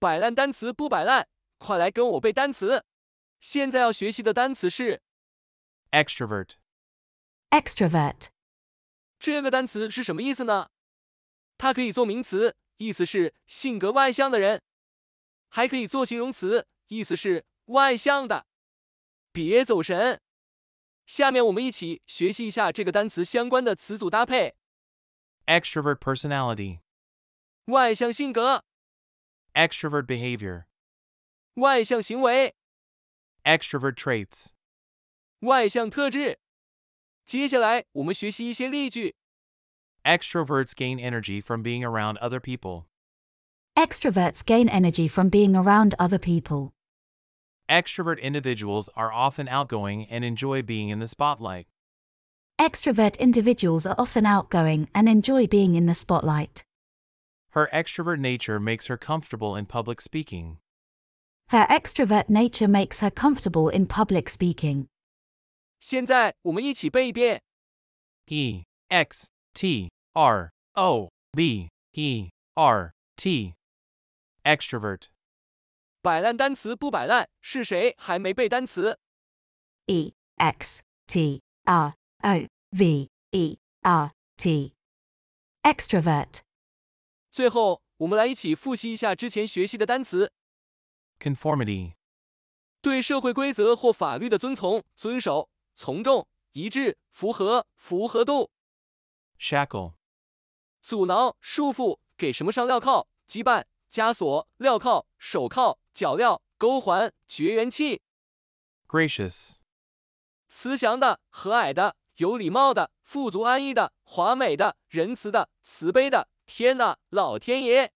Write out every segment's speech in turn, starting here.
摆烂单词不摆烂，快来跟我背单词！现在要学习的单词是 extrovert。extrovert 这个单词是什么意思呢？它可以做名词，意思是性格外向的人；还可以做形容词，意思是外向的。别走神，下面我们一起学习一下这个单词相关的词组搭配。extrovert personality 外向性格。Extrovert behavior. extrovert traits. Extroverts gain energy from being around other people. Extroverts gain energy from being around other people. Extrovert individuals are often outgoing and enjoy being in the spotlight. Extrovert individuals are often outgoing and enjoy being in the spotlight. Her extrovert nature makes her comfortable in public speaking. Her extrovert nature makes her comfortable in public speaking. 现在我们一起背一遍。E X T R O B E R T extrovert 摆烂单词不摆烂，是谁还没背单词？E X T R O V E R T extrovert 最后，我们来一起复习一下之前学习的单词。Conformity，对社会规则或法律的遵从、遵守、从众、一致、符合、符合度。Shackle，阻挠、束缚，给什么上镣铐？羁绊、枷锁、镣铐、手铐、脚镣、钩环、绝缘器。Gracious，慈祥的、和蔼的、有礼貌的、富足安逸的、华美的、仁慈的、慈悲的。天呐，老天爷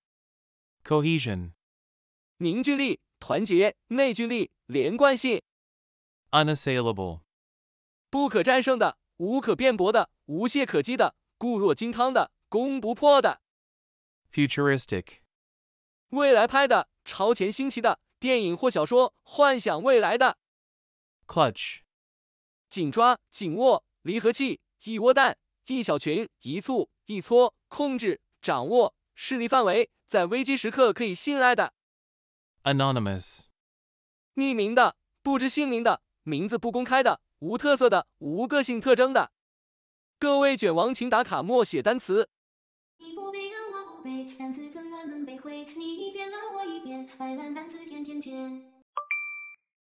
！Cohesion，凝聚力、团结、内聚力、连贯性。Unassailable，不可战胜的、无可辩驳的、无懈可击的、固若金汤的、攻不破的。Futuristic，未来拍的、超前新奇的电影或小说、幻想未来的。Clutch，紧抓、紧握、离合器、一窝蛋、一小群、一簇、一撮、控制。掌握势力范围，在危机时刻可以信赖的。anonymous，匿名的，不知姓名的，名字不公开的，无特色的，无个性特征的。各位卷王，请打卡默写单词。你你不背，背，我我单单词词怎么能会？一一遍，遍，